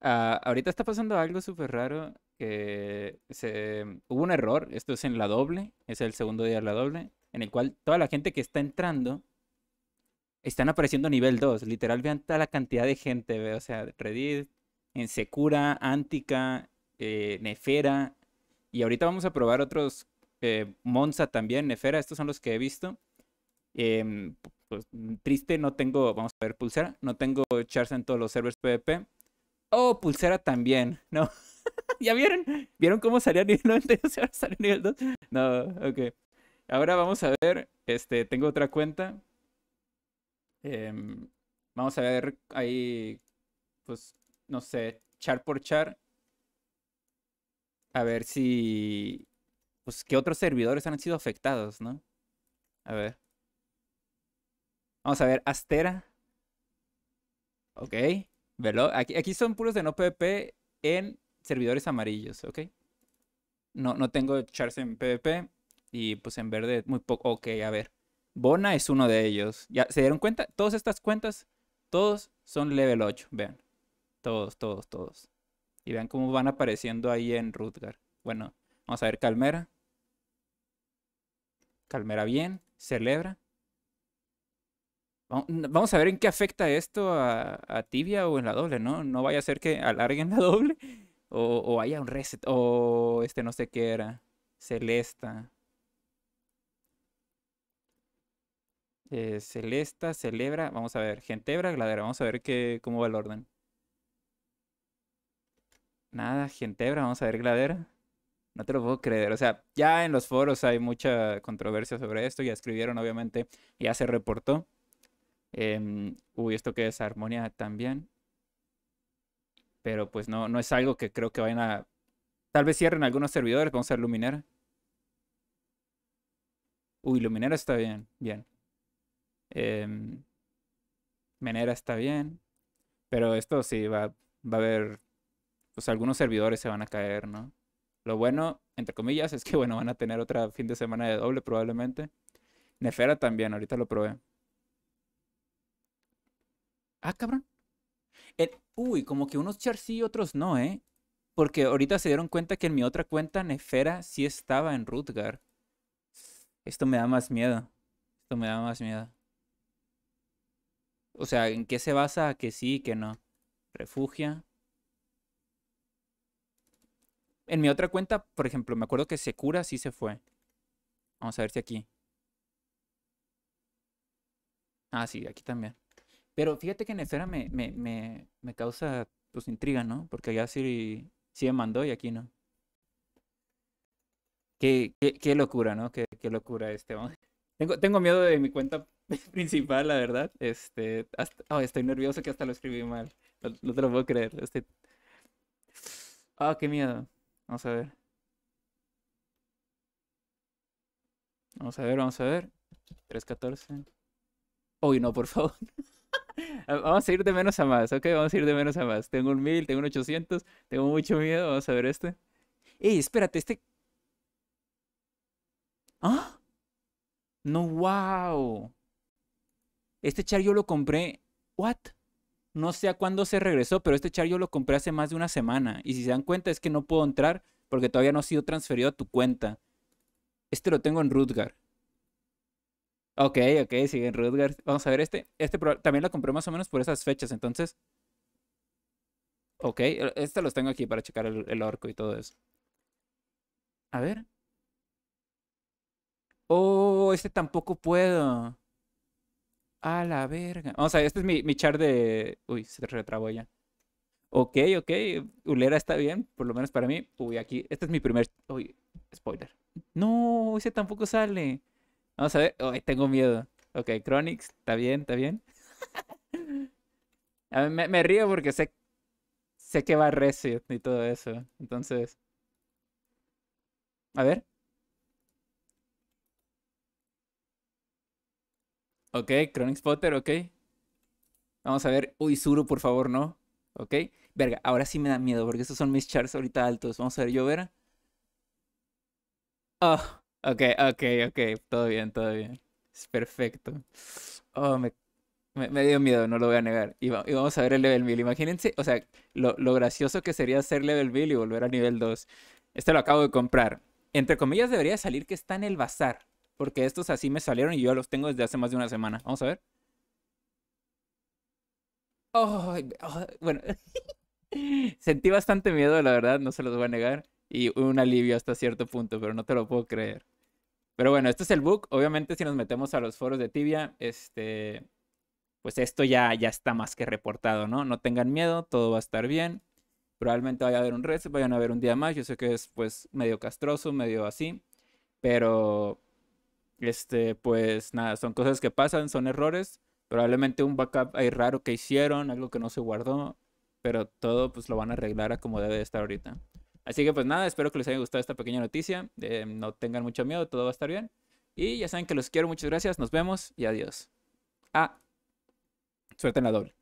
Ah, ahorita está pasando algo súper raro. Que eh, mm, hubo un error. Esto es en la doble. Es el segundo día de la doble. En el cual toda la gente que está entrando están apareciendo nivel 2. Literal, vean toda la cantidad de gente. O sea, Reddit, Ensecura, Antica, eh, Nefera. Y ahorita vamos a probar otros. Eh, Monza también, Nefera. Estos son los que he visto. Em, pues, triste, no tengo. Vamos a ver, pulsera. No tengo charts en todos los servers PvP. Oh, pulsera también, ¿no? ¿Ya vieron? ¿Vieron cómo salía nivel 92 ahora salió nivel 2? No, ok. Ahora vamos a ver, este, tengo otra cuenta. Em, vamos a ver ahí, pues, no sé, char por char. A ver si, pues, qué otros servidores han sido afectados, ¿no? A ver. Vamos a ver, Astera. Ok. Aquí, son puros de no PvP en servidores amarillos, ¿ok? No, no tengo chars en PvP y pues en verde muy poco. Ok, a ver. Bona es uno de ellos. ¿Ya se dieron cuenta? Todas estas cuentas, todos son level 8, vean. Todos, todos, todos. Y vean cómo van apareciendo ahí en Rutgar. Bueno, vamos a ver Calmera. Calmera bien, celebra. Vamos a ver en qué afecta esto a, tibia o en la doble, ¿no? No vaya a ser que alarguen la doble o, haya un reset. O este no sé qué era. Celesta. Eh, celesta, Celebra. Vamos a ver. Gentebra, Gladera. Vamos a ver qué, cómo va el orden. Nada, Gentebra. Vamos a ver Gladera. No te lo puedo creer. O sea, ya en los foros hay mucha controversia sobre esto. Ya escribieron, obviamente. Ya se reportó. Em, uy, esto que es armonía también. Pero pues no, no es algo que creo que vayan a... Tal vez cierren algunos servidores, vamos a ver Luminera. Uy, Luminera está bien, bien. Em, Menera está bien. Pero esto sí va, va a haber... Pues algunos servidores se van a caer, ¿no? Lo bueno, entre comillas, es que bueno, van a tener otra fin de semana de doble probablemente. Nefera también, ahorita lo probé. Ah, cabrón. uy, como que unos Char sí y otros no, ¿eh? Porque ahorita se dieron cuenta que en mi otra cuenta Nefera sí estaba en Rutgar. Esto me da más miedo. Esto me da más miedo. O sea, ¿en qué se basa que sí y que no? Refugia. En mi otra cuenta, por ejemplo, me acuerdo que cura sí se fue. Vamos a ver si aquí. Ah, sí, aquí también. Pero fíjate que Nefera me, me, me, causa pues intriga, ¿no? Porque allá sí, sí me mandó y aquí no. Qué, qué, locura, ¿no? Qué, locura este. Tengo, tengo miedo de mi cuenta principal, la verdad. Este, estoy nervioso que hasta lo escribí mal. No, te lo puedo creer. Este. Ah, este... oh, qué miedo. Vamos a ver. Vamos a ver, vamos a ver. 314. Uy, no, por favor. Ah, vamos a ir de menos a más, ok, vamos a ir de menos a más. Tengo un 1000, tengo un 800, tengo mucho miedo, vamos a ver este. Ey, espérate, este... ¿Ah? No, wow. Este char yo lo compré... ¿What? No sé a cuándo se regresó, pero este char yo lo compré hace más de una semana. Y si se dan cuenta es que no puedo entrar porque todavía no ha sido transferido a tu cuenta. Este lo tengo en Rutgar. Ok, ok, siguen Rutgers. Vamos a ver este. Este también lo compré más o menos por esas fechas, entonces. Ok, e, este los tengo aquí para checar el, orco y todo eso. A ver. Oh, este tampoco puedo. A la verga. Vamos a ver, este es mi, mi char de... Uy, se retrabó ya. Ok, ok. Ulera está bien, por lo menos para mí. Uy, aquí. Este es mi primer... Uy, spoiler. No, ese tampoco sale. Vamos a ver. tengo miedo. Ok, Chronix, está bien, está bien. me, río porque sé, sé que va Reset y todo eso. Entonces. A ver. Ok, Chronix Potter, ok. Vamos a ver. Uy, Zuru, por favor, no. Ok. Verga, ahora sí me da miedo porque esos son mis charts ahorita altos. Vamos a ver, yo ver. Ah. Ok, ok, ok. Todo bien, todo bien. Es perfecto. Oh, me, dio miedo, no lo voy a negar. Y, vamos a ver el level 1000. Imagínense, o sea, lo, gracioso que sería hacer level 1000 y volver a nivel 2. Este lo acabo de comprar. Entre comillas debería salir que está en el bazar. Porque estos así me salieron y yo los tengo desde hace más de una semana. Vamos a ver. oh, bueno. Sentí bastante miedo, la verdad, no se los voy a negar y un alivio hasta cierto punto, pero no te lo puedo creer. Pero bueno, este es el book. Obviamente, si nos metemos a los foros de Tibia, este, pues esto ya, ya está más que reportado, ¿no? No tengan miedo, todo va a estar bien. Probablemente vaya a haber un reset, vayan a haber un día más. Yo sé que es pues medio castroso, medio así. Pero, este, pues nada, son cosas que pasan, son errores. Probablemente un backup ahí raro que hicieron, algo que no se guardó. Pero todo pues lo van a arreglar a como debe de estar ahorita. Así que pues nada, espero que les haya gustado esta pequeña noticia. no tengan mucho miedo, todo va a estar bien. Y ya saben que los quiero, muchas gracias, nos vemos y adiós. A ah, suerte en la doble.